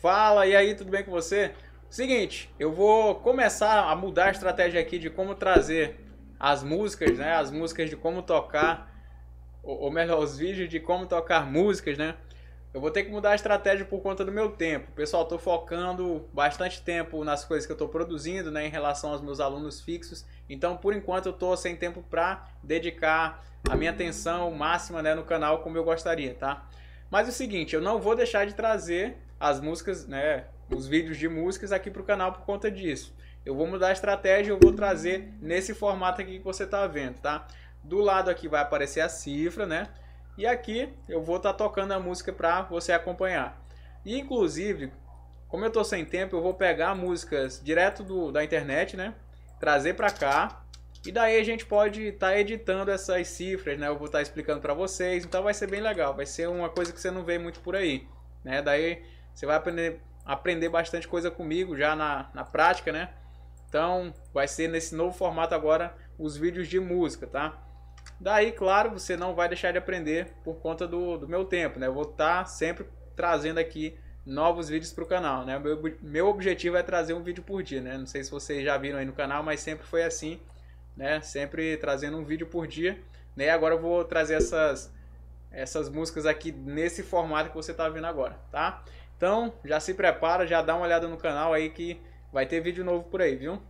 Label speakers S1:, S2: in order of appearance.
S1: Fala, e aí, tudo bem com você? Seguinte, eu vou começar a mudar a estratégia aqui de como trazer as músicas, né? As músicas de como tocar, ou melhor, os vídeos de como tocar músicas, né? Eu vou ter que mudar a estratégia por conta do meu tempo. Pessoal, estou focando bastante tempo nas coisas que eu estou produzindo, né, em relação aos meus alunos fixos. Então, por enquanto, eu estou sem tempo para dedicar a minha atenção máxima né, no canal como eu gostaria, tá? Mas é o seguinte, eu não vou deixar de trazer as músicas, né, os vídeos de músicas aqui para o canal por conta disso. Eu vou mudar a estratégia, eu vou trazer nesse formato aqui que você está vendo, tá? Do lado aqui vai aparecer a cifra, né? E aqui eu vou estar tá tocando a música para você acompanhar. E inclusive, como eu tô sem tempo, eu vou pegar músicas direto do, da internet, né? Trazer para cá. E daí a gente pode estar tá editando essas cifras, né? Eu vou estar tá explicando para vocês. Então vai ser bem legal. Vai ser uma coisa que você não vê muito por aí, né? Daí você vai aprender, aprender bastante coisa comigo já na, na prática, né? Então, vai ser nesse novo formato agora os vídeos de música, tá? Daí, claro, você não vai deixar de aprender por conta do, do meu tempo, né? Eu vou estar tá sempre trazendo aqui novos vídeos para o canal, né? Meu, meu objetivo é trazer um vídeo por dia, né? Não sei se vocês já viram aí no canal, mas sempre foi assim, né? Sempre trazendo um vídeo por dia, né? Agora eu vou trazer essas essas músicas aqui nesse formato que você está vendo agora, tá? Então, já se prepara, já dá uma olhada no canal aí que vai ter vídeo novo por aí, viu?